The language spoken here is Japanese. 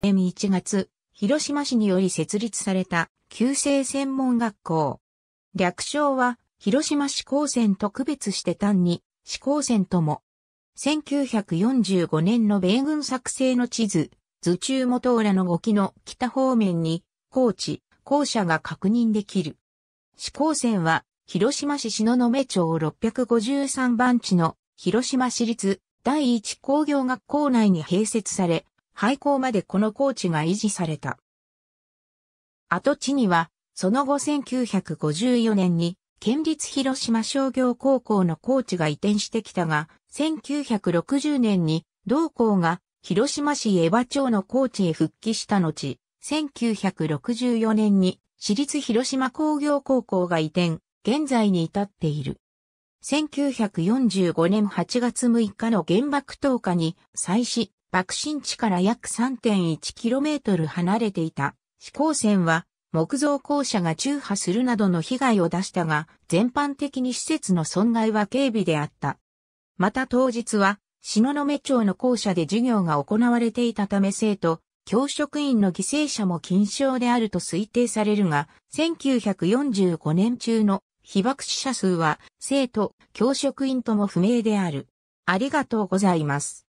年1月、広島市により設立された、旧制専門学校。略称は、広島市高専特別して単に、市高専とも。1945年の米軍作成の地図、図中元浦の沖の北方面に、高地、校舎が確認できる。市高専は、広島市篠目町653番地の広島市立第一工業学校内に併設され、廃校までこのー地が維持された。跡地には、その後1954年に、県立広島商業高校のー地が移転してきたが、1960年に同校が広島市江場町のー地へ復帰した後、1964年に市立広島工業高校が移転、現在に至っている。1945年8月6日の原爆投下に、再始、爆心地から約 3.1km 離れていた、飛行線は、木造校舎が中破するなどの被害を出したが、全般的に施設の損害は軽微であった。また当日は、篠目町の校舎で授業が行われていたため生徒、教職員の犠牲者も禁傷であると推定されるが、1945年中の被爆死者数は、生徒、教職員とも不明である。ありがとうございます。